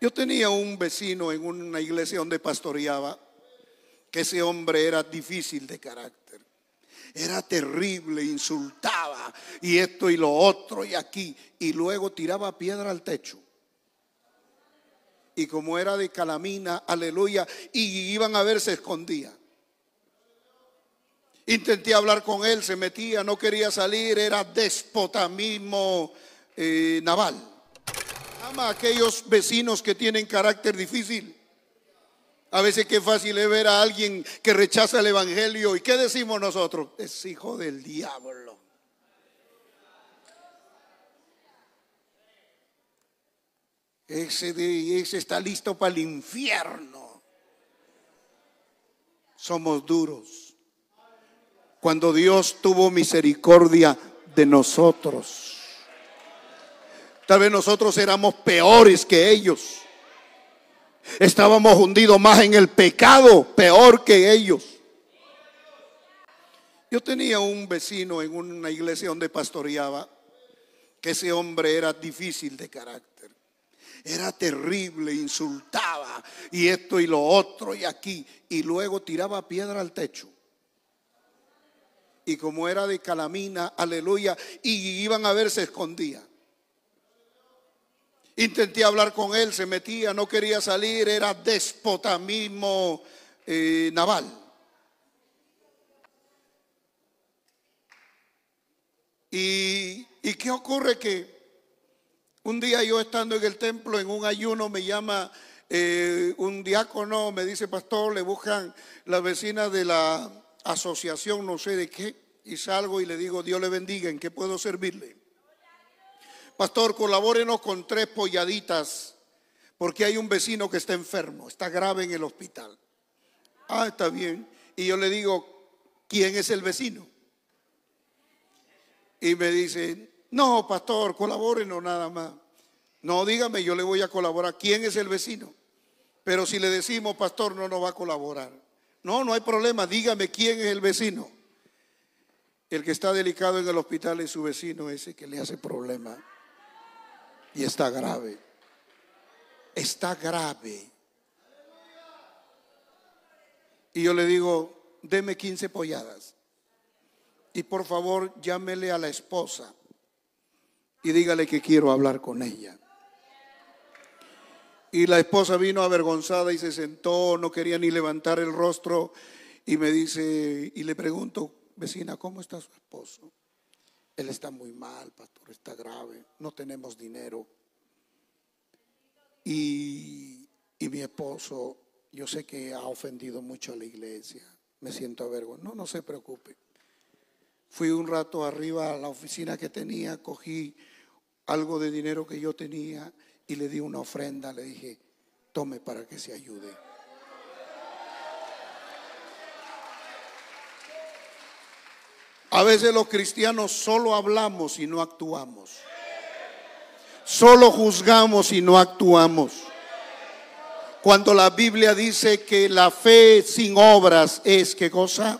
Yo tenía un vecino en una iglesia donde pastoreaba, que ese hombre era difícil de carácter. Era terrible, insultaba y esto y lo otro y aquí. Y luego tiraba piedra al techo. Y como era de calamina, aleluya, y iban a ver, se escondía. Intenté hablar con él, se metía, no quería salir, era despotamismo eh, naval a aquellos vecinos que tienen carácter difícil. A veces qué fácil es ver a alguien que rechaza el Evangelio. ¿Y qué decimos nosotros? Es hijo del diablo. Ese, de, ese está listo para el infierno. Somos duros. Cuando Dios tuvo misericordia de nosotros Tal vez nosotros éramos peores que ellos. Estábamos hundidos más en el pecado, peor que ellos. Yo tenía un vecino en una iglesia donde pastoreaba, que ese hombre era difícil de carácter. Era terrible, insultaba y esto y lo otro y aquí. Y luego tiraba piedra al techo. Y como era de calamina, aleluya, y iban a ver, se escondía. Intenté hablar con él, se metía, no quería salir, era despotismo eh, naval. Y, qué ocurre que un día yo estando en el templo en un ayuno me llama eh, un diácono, me dice, pastor, le buscan las vecinas de la asociación, no sé de qué, y salgo y le digo, Dios le bendiga, ¿en qué puedo servirle? pastor, colabórenos con tres polladitas, porque hay un vecino que está enfermo, está grave en el hospital. Ah, está bien. Y yo le digo, ¿quién es el vecino? Y me dicen, no, pastor, colabórenos nada más. No, dígame, yo le voy a colaborar. ¿Quién es el vecino? Pero si le decimos, pastor, no nos va a colaborar. No, no hay problema, dígame quién es el vecino. El que está delicado en el hospital es su vecino ese que le hace problema. Y está grave. Está grave. Y yo le digo, deme 15 polladas. Y por favor, llámele a la esposa y dígale que quiero hablar con ella. Y la esposa vino avergonzada y se sentó, no quería ni levantar el rostro y me dice, y le pregunto, vecina, ¿cómo está su esposo? Él está muy mal, pastor, está grave, no tenemos dinero. Y, mi esposo, yo sé que ha ofendido mucho a la iglesia, me siento avergonzado. No, no se preocupe. Fui un rato arriba a la oficina que tenía, cogí algo de dinero que yo tenía y le di una ofrenda, le dije, tome para que se ayude. A veces los cristianos solo hablamos y no actuamos. Solo juzgamos y no actuamos. Cuando la Biblia dice que la fe sin obras es que cosa